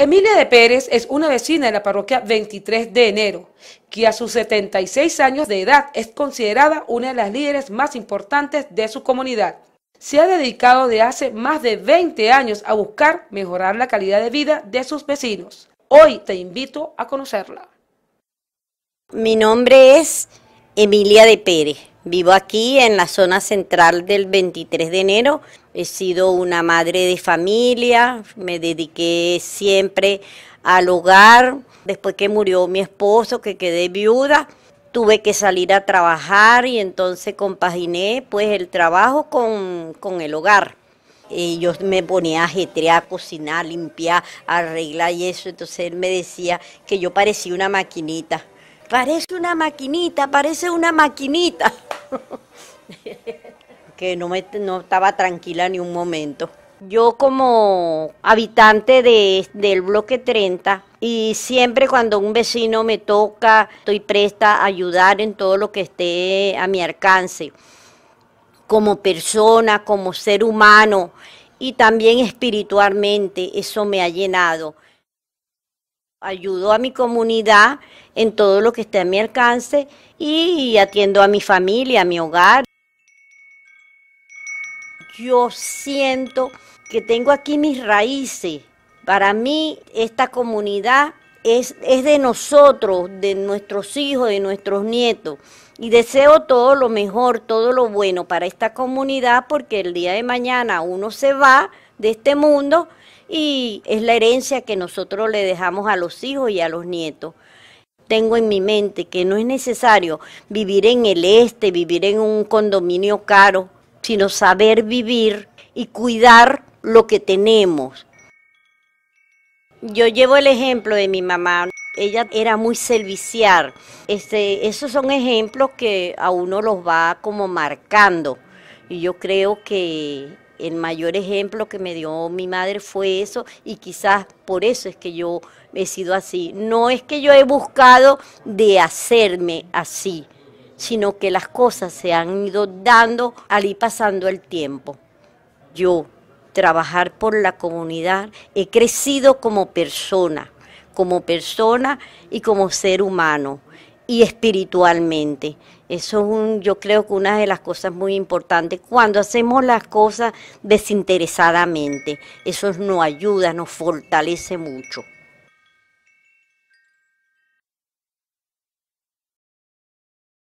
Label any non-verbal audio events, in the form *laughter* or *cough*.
Emilia de Pérez es una vecina de la parroquia 23 de enero, que a sus 76 años de edad es considerada una de las líderes más importantes de su comunidad. Se ha dedicado de hace más de 20 años a buscar mejorar la calidad de vida de sus vecinos. Hoy te invito a conocerla. Mi nombre es Emilia de Pérez. Vivo aquí en la zona central del 23 de enero. He sido una madre de familia, me dediqué siempre al hogar. Después que murió mi esposo, que quedé viuda, tuve que salir a trabajar y entonces compaginé pues el trabajo con, el hogar. Y yo me ponía a jetrear, a cocinar, limpiar, arreglar y eso. Entonces él me decía que yo parecía una maquinita. Parece una maquinita, parece una maquinita. *laughs* que no, me, estaba tranquila ni un momento. Yo como habitante del bloque 30 y siempre cuando un vecino me toca, estoy presta a ayudar en todo lo que esté a mi alcance, como persona, como ser humano y también espiritualmente, eso me ha llenado ayudo a mi comunidad en todo lo que esté a mi alcance y atiendo a mi familia, a mi hogar. Yo siento que tengo aquí mis raíces. Para mí esta comunidad es, de nosotros, de nuestros hijos, de nuestros nietos. Y deseo todo lo mejor, todo lo bueno para esta comunidad porque el día de mañana uno se va de este mundo y es la herencia que nosotros le dejamos a los hijos y a los nietos. Tengo en mi mente que no es necesario vivir en el este, vivir en un condominio caro, sino saber vivir y cuidar lo que tenemos. Yo llevo el ejemplo de mi mamá. Ella era muy servicial. Este, esos son ejemplos que a uno los va como marcando. Y yo creo que el mayor ejemplo que me dio mi madre fue eso y quizás por eso es que yo he sido así. No es que yo he buscado de hacerme así, sino que las cosas se han ido dando al ir pasando el tiempo. Yo trabajar por la comunidad, he crecido como persona, como persona y como ser humano y espiritualmente. Eso es un, yo creo que una de las cosas muy importantes. Cuando hacemos las cosas desinteresadamente, eso nos ayuda, nos fortalece mucho.